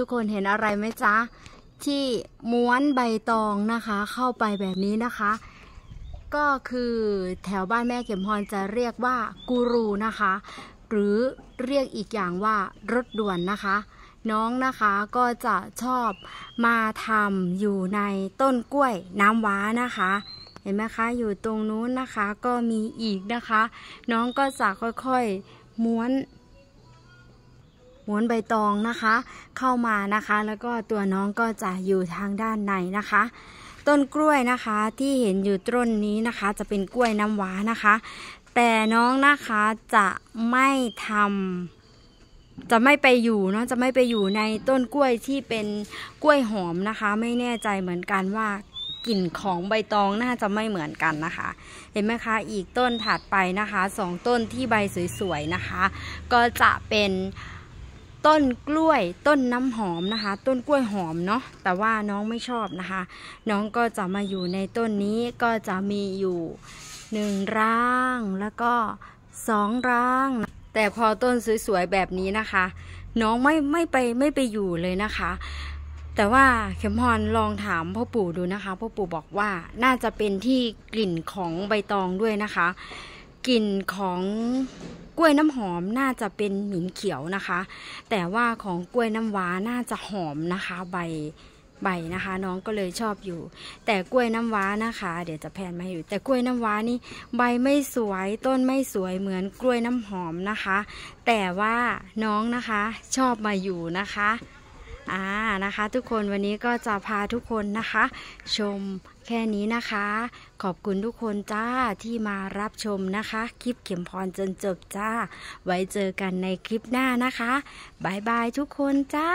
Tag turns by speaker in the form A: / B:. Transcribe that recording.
A: ทุกคนเห็นอะไรไหมจ๊ะที่ม้วนใบตองนะคะเข้าไปแบบนี้นะคะ ก็คือแถวบ้านแม่เข็มพรจะเรียกว่า กูรูนะคะ หรือเรียกอีกอย่างว่ารถด่วนนะคะ น้องนะคะก็จะชอบมาทำอยู่ในต้นกล้วยน้ำว้านะคะ เห็นไหมคะ อยู่ตรงนู้นนะคะก็มีอีกนะคะ น้องก็จะค่อยๆม้วนม้วนใบตองนะคะเข้ามานะคะ แล้วก็ตัวน้องก็จะอยู่ทางด้านในนะคะ ต้นกล้วยนะคะที่เห็นอยู่ต้นนี้นะคะ จะเป็นกล้วยน้ำว้านะคะ แต่น้องนะคะจะไม่ทำจะไม่ไปอยู่เนาะจะไม่ไปอยู่ในต้นกล้วยที่เป็นกล้วยหอมนะคะ ไม่แน่ใจเหมือนกันว่ากลิ่นของใบตองน่าจะไม่เหมือนกันนะคะ เห็นไหมคะ อีกต้นถัดไปนะคะสองต้นที่ใบสวยๆนะคะ ก็จะเป็นต้นกล้วยต้นน้ำหอมนะคะ ต้นกล้วยหอมเนาะแต่ว่าน้องไม่ชอบนะคะ น้องก็จะมาอยู่ในต้นนี้ก็จะมีอยู่หนึ่งร่างแล้วก็สองร่าง แต่พอต้นสวยๆ แบบนี้นะคะ น้องไม่ไม่ไปไม่ไปอยู่เลยนะคะ แต่ว่าเข็มพรลองถามพ่อปู่ดูนะคะพ่อปู่บอกว่าน่าจะเป็นที่กลิ่นของใบตองด้วยนะคะกลิ่นของกล้วยน้ำหอมน่าจะเป็นหมิ่นเขียวนะคะ แต่ว่าของกล้วยน้ำว้าน่าจะหอมนะคะ ใบใบนะคะ น้องก็เลยชอบอยู่ แต่กล้วยน้ำว้านะคะ เดี๋ยวจะแพนมาให้ดูแต่กล้วยน้ำว้านี่ ใบไม่สวยต้นไม่สวยเหมือนกล้วยน้ำหอมนะคะ แต่ว่าน้องนะคะชอบมาอยู่นะคะอ่านะคะ ทุกคนวันนี้ก็จะพาทุกคนนะคะ ชมแค่นี้นะคะ ขอบคุณทุกคนจ้าที่มารับชมนะคะ คลิปเข็มพรจนจบจ้า ไว้เจอกันในคลิปหน้านะคะบายบายทุกคนจ้า